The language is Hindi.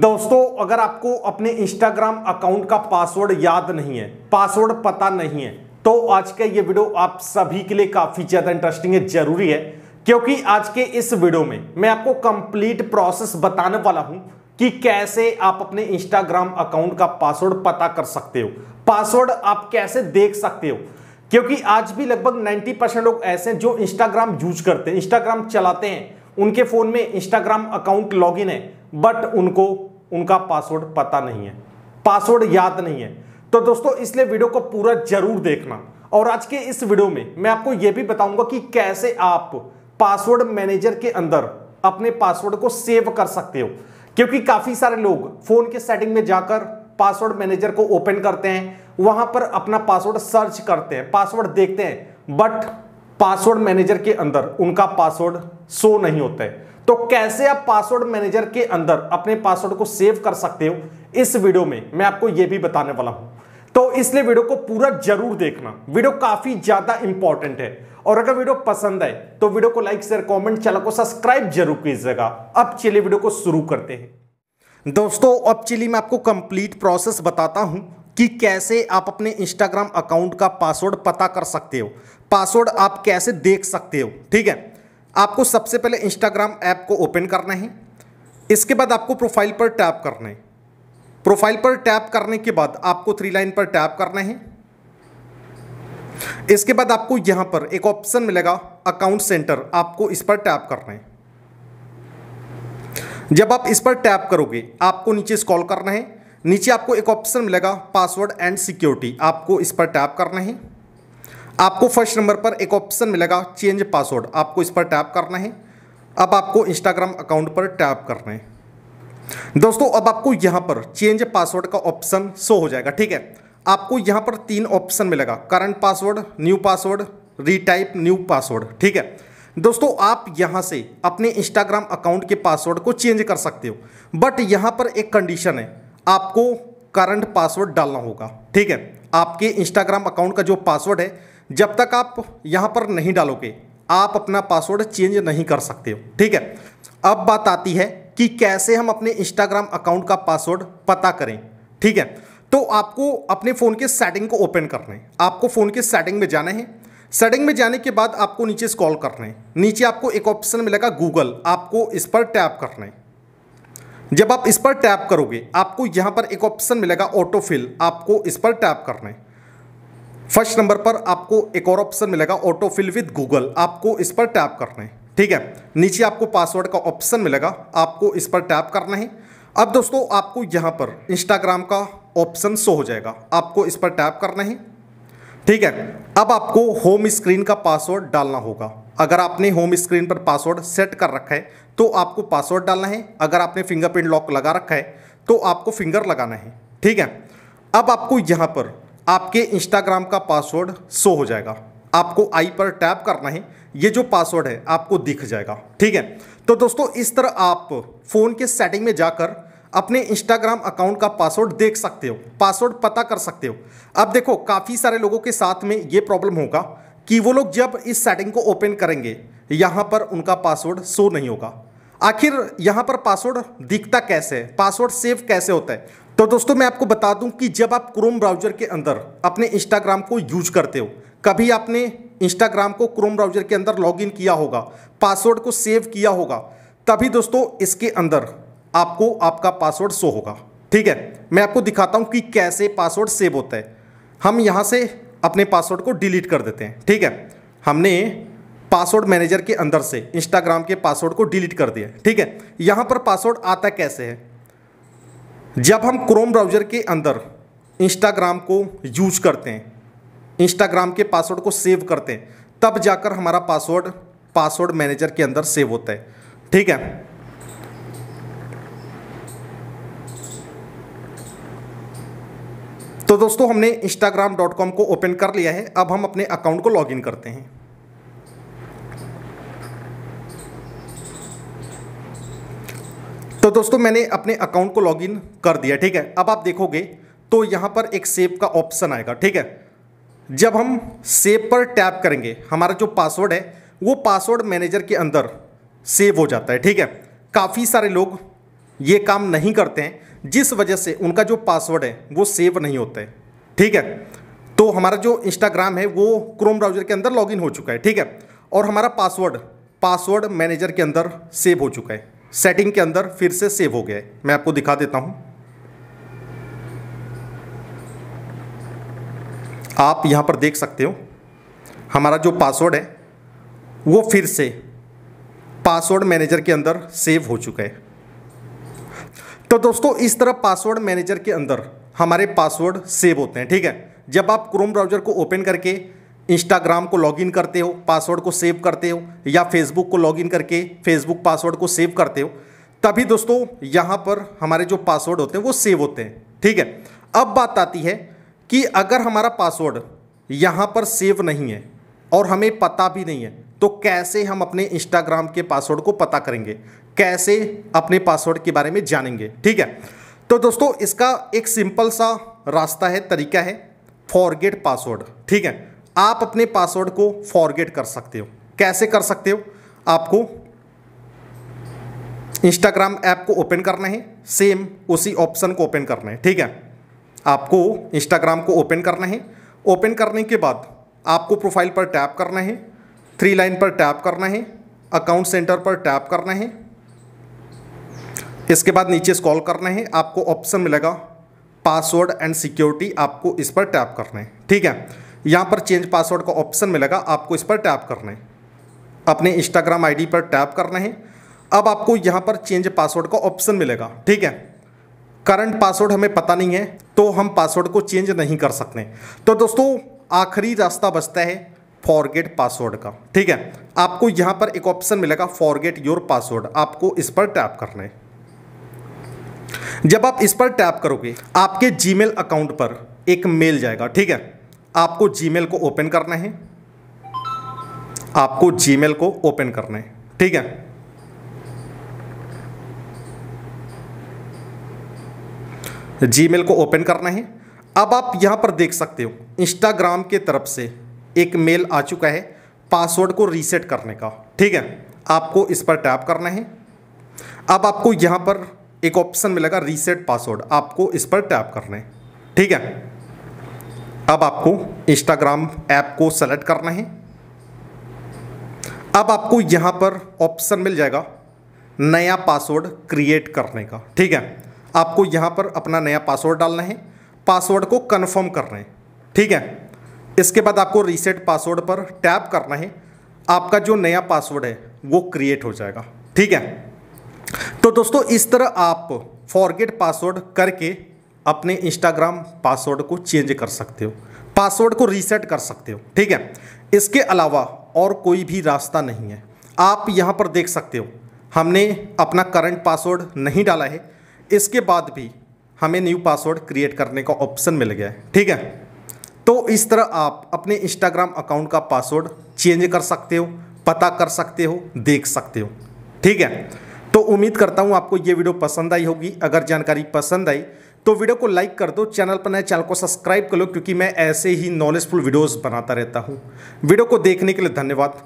दोस्तों अगर आपको अपने इंस्टाग्राम अकाउंट का पासवर्ड याद नहीं है पासवर्ड पता नहीं है तो आज का ये वीडियो आप सभी के लिए काफी ज्यादा इंटरेस्टिंग है जरूरी है क्योंकि आज के इस वीडियो में मैं आपको कंप्लीट प्रोसेस बताने वाला हूं कि कैसे आप अपने इंस्टाग्राम अकाउंट का पासवर्ड पता कर सकते हो पासवर्ड आप कैसे देख सकते हो क्योंकि आज भी लगभग 90 परसेंट लोग ऐसे हैं जो इंस्टाग्राम यूज करते हैं इंस्टाग्राम चलाते हैं उनके फोन में इंस्टाग्राम अकाउंट लॉगिन है बट उनको उनका पासवर्ड पता नहीं है पासवर्ड याद नहीं है तो दोस्तों इसलिए वीडियो को पूरा जरूर देखना और आज के इस वीडियो में मैं आपको यह भी बताऊंगा कि कैसे आप पासवर्ड मैनेजर के अंदर अपने पासवर्ड को सेव कर सकते हो क्योंकि काफी सारे लोग फोन के सेटिंग में जाकर पासवर्ड मैनेजर को ओपन करते हैं वहां पर अपना पासवर्ड सर्च करते हैं पासवर्ड देखते हैं बट पासवर्ड मैनेजर के अंदर उनका पासवर्ड शो नहीं होता है तो कैसे आप पासवर्ड मैनेजर के अंदर अपने पासवर्ड को सेव कर सकते हो इस वीडियो में मैं आपको यह भी बताने वाला हूं तो इसलिए वीडियो को पूरा जरूर देखना वीडियो काफी ज्यादा इंपॉर्टेंट है और अगर वीडियो पसंद आए तो वीडियो को लाइक शेयर कमेंट चैनल को सब्सक्राइब जरूर कीजिएगा अब चलिए वीडियो को शुरू करते हैं दोस्तों अब चलिए मैं आपको कंप्लीट प्रोसेस बताता हूं कि कैसे आप अपने इंस्टाग्राम अकाउंट का पासवर्ड पता कर सकते हो पासवर्ड आप कैसे देख सकते हो ठीक है आपको सबसे पहले इंस्टाग्राम ऐप को ओपन करना है इसके बाद आपको प्रोफाइल पर टैप करना है प्रोफाइल पर टैप करने के बाद आपको थ्री लाइन पर टैप करना है इसके बाद आपको यहां पर एक ऑप्शन मिलेगा अकाउंट सेंटर आपको इस पर टैप करना है जब आप इस पर टैप करोगे आपको नीचे स्कॉल करना है नीचे आपको एक ऑप्शन मिलेगा पासवर्ड एंड सिक्योरिटी आपको इस पर टैप करना है आपको फर्स्ट नंबर पर एक ऑप्शन मिलेगा चेंज पासवर्ड आपको इस पर टैप करना है अब आपको इंस्टाग्राम अकाउंट पर टैप करना है दोस्तों अब आपको यहां पर चेंज पासवर्ड का ऑप्शन शो हो जाएगा ठीक है आपको यहां पर तीन ऑप्शन मिलेगा current password new password retype new password ठीक है दोस्तों आप यहां से अपने इंस्टाग्राम अकाउंट के पासवर्ड को चेंज कर सकते हो बट यहां पर एक कंडीशन है आपको करंट पासवर्ड डालना होगा ठीक है आपके इंस्टाग्राम अकाउंट का जो पासवर्ड है जब तक आप यहाँ पर नहीं डालोगे आप अपना पासवर्ड चेंज नहीं कर सकते हो ठीक है अब बात आती है कि कैसे हम अपने इंस्टाग्राम अकाउंट का पासवर्ड पता करें ठीक है तो आपको अपने फ़ोन के सेटिंग को ओपन करना है आपको फ़ोन के सेटिंग में जाना है सेटिंग में जाने के बाद आपको नीचे स्क्रॉल करना है नीचे आपको एक ऑप्शन मिलेगा गूगल आपको इस पर टैप करना है जब आप इस पर टैप करोगे आपको यहाँ पर एक ऑप्शन मिलेगा ऑटो फिल आपको इस पर टैप करना है फर्स्ट नंबर पर आपको एक और ऑप्शन मिलेगा ऑटो फिल विद गूगल आपको इस पर टैप करना है ठीक है नीचे आपको पासवर्ड का ऑप्शन मिलेगा आपको इस पर टैप करना है अब दोस्तों आपको यहाँ पर इंस्टाग्राम का ऑप्शन शो हो जाएगा आपको इस पर टैप करना है ठीक है अब आपको होम स्क्रीन का पासवर्ड डालना होगा अगर आपने होम स्क्रीन पर पासवर्ड सेट कर रखा है तो आपको पासवर्ड डालना है अगर आपने फिंगरप्रिंट लॉक लगा रखा है तो आपको फिंगर लगाना है ठीक है अब आपको यहाँ पर आपके इंस्टाग्राम का पासवर्ड शो हो जाएगा आपको आई पर टैप करना है ये जो पासवर्ड है आपको दिख जाएगा ठीक है तो दोस्तों इस तरह आप फ़ोन के सेटिंग में जाकर अपने इंस्टाग्राम अकाउंट का पासवर्ड देख सकते हो पासवर्ड पता कर सकते हो अब देखो काफ़ी सारे लोगों के साथ में ये प्रॉब्लम होगा कि वो लोग जब इस सेटिंग को ओपन करेंगे यहाँ पर उनका पासवर्ड शो नहीं होगा आखिर यहाँ पर पासवर्ड दिखता कैसे है पासवर्ड सेव कैसे होता है तो दोस्तों मैं आपको बता दूं कि जब आप क्रोम ब्राउजर के अंदर अपने इंस्टाग्राम को यूज करते हो कभी आपने इंस्टाग्राम को क्रोम ब्राउजर के अंदर लॉगिन किया होगा पासवर्ड को सेव किया होगा तभी दोस्तों इसके अंदर आपको आपका पासवर्ड शो होगा ठीक है मैं आपको दिखाता हूँ कि कैसे पासवर्ड सेव होता है हम यहाँ से अपने पासवर्ड को डिलीट कर देते हैं ठीक है हमने पासवर्ड मैनेजर के अंदर से इंस्टाग्राम के पासवर्ड को डिलीट कर दिया ठीक है यहाँ पर पासवर्ड आता कैसे है जब हम क्रोम ब्राउज़र के अंदर इंस्टाग्राम को यूज करते हैं इंस्टाग्राम के पासवर्ड को सेव करते हैं तब जाकर हमारा पासवर्ड पासवर्ड मैनेजर के अंदर सेव होता है ठीक है तो दोस्तों हमने instagram.com को ओपन कर लिया है अब हम अपने अकाउंट को लॉगिन करते हैं तो दोस्तों मैंने अपने अकाउंट को लॉगिन कर दिया ठीक है अब आप देखोगे तो यहाँ पर एक सेव का ऑप्शन आएगा ठीक है जब हम सेव पर टैप करेंगे हमारा जो पासवर्ड है वो पासवर्ड मैनेजर के अंदर सेव हो जाता है ठीक है काफ़ी सारे लोग ये काम नहीं करते हैं जिस वजह से उनका जो पासवर्ड है वो सेव नहीं होता है ठीक है तो हमारा जो इंस्टाग्राम है वो क्रोम ब्राउजर के अंदर लॉगिन हो चुका है ठीक है और हमारा पासवर्ड पासवर्ड मैनेजर के अंदर सेव हो चुका है सेटिंग के अंदर फिर से सेव हो गया है मैं आपको दिखा देता हूं आप यहां पर देख सकते हो हमारा जो पासवर्ड है वो फिर से पासवर्ड मैनेजर के अंदर सेव हो चुका है तो दोस्तों इस तरह पासवर्ड मैनेजर के अंदर हमारे पासवर्ड सेव होते हैं ठीक है जब आप क्रोम ब्राउज़र को ओपन करके इंस्टाग्राम को लॉगिन करते हो पासवर्ड को सेव करते हो या फेसबुक को लॉगिन करके फेसबुक पासवर्ड को सेव करते हो तभी दोस्तों यहाँ पर हमारे जो पासवर्ड होते हैं वो सेव होते हैं ठीक है अब बात आती है कि अगर हमारा पासवर्ड यहाँ पर सेव नहीं है और हमें पता भी नहीं है तो कैसे हम अपने इंस्टाग्राम के पासवर्ड को पता करेंगे कैसे अपने पासवर्ड के बारे में जानेंगे ठीक है तो दोस्तों इसका एक सिंपल सा रास्ता है तरीका है फॉरगेट पासवर्ड ठीक है आप अपने पासवर्ड को फॉरगेट कर सकते हो कैसे कर सकते हो आपको इंस्टाग्राम ऐप को ओपन करना है सेम उसी ऑप्शन को ओपन करना है ठीक है आपको इंस्टाग्राम को ओपन करना है ओपन करने के बाद आपको प्रोफाइल पर टैप करना है थ्री लाइन पर टैप करना है अकाउंट सेंटर पर टैप करना है इसके बाद नीचे स्कॉल करना है आपको ऑप्शन मिलेगा पासवर्ड एंड सिक्योरिटी आपको इस पर टैप करना है ठीक है यहाँ पर चेंज पासवर्ड का ऑप्शन मिलेगा आपको इस पर टैप करना है अपने इंस्टाग्राम आईडी पर टैप करना है अब आपको यहाँ पर चेंज पासवर्ड का ऑप्शन मिलेगा ठीक है करंट पासवर्ड हमें पता नहीं है तो हम पासवर्ड को चेंज नहीं कर सकते तो दोस्तों आखिरी रास्ता बचता है फॉरगेट पासवर्ड का ठीक है आपको यहाँ पर एक ऑप्शन मिलेगा फॉरगेट योर पासवर्ड आपको इस पर टैप करना है जब आप इस पर टैप करोगे आपके जीमेल अकाउंट पर एक मेल जाएगा ठीक है आपको जीमेल को ओपन करना है आपको जीमेल को ओपन करना है ठीक है जीमेल को ओपन करना है अब आप यहां पर देख सकते हो इंस्टाग्राम के तरफ से एक मेल आ चुका है पासवर्ड को रीसेट करने का ठीक है आपको इस पर टैप करना है अब आपको यहां पर एक ऑप्शन मिलेगा रीसेट पासवर्ड आपको इस पर टैप करना है ठीक है अब आपको इंस्टाग्राम ऐप को सेलेक्ट करना है अब आपको यहां पर ऑप्शन मिल जाएगा नया पासवर्ड क्रिएट करने का ठीक है आपको यहां पर अपना नया पासवर्ड डालना है पासवर्ड को कन्फर्म करना है ठीक है इसके बाद आपको रीसेट पासवर्ड पर टैप करना है आपका जो नया पासवर्ड है वो क्रिएट हो जाएगा ठीक है तो दोस्तों इस तरह आप फॉरगेट पासवर्ड करके अपने इंस्टाग्राम पासवर्ड को चेंज कर सकते हो पासवर्ड को रीसेट कर सकते हो ठीक है इसके अलावा और कोई भी रास्ता नहीं है आप यहाँ पर देख सकते हो हमने अपना करंट पासवर्ड नहीं डाला है इसके बाद भी हमें न्यू पासवर्ड क्रिएट करने का ऑप्शन मिल गया है ठीक है तो इस तरह आप अपने इंस्टाग्राम अकाउंट का पासवर्ड चेंज कर सकते हो पता कर सकते हो देख सकते हो ठीक है तो उम्मीद करता हूँ आपको ये वीडियो पसंद आई होगी अगर जानकारी पसंद आई तो वीडियो को लाइक कर दो चैनल पर नए चैनल को सब्सक्राइब कर लो क्योंकि मैं ऐसे ही नॉलेजफुल वीडियोस बनाता रहता हूँ वीडियो को देखने के लिए धन्यवाद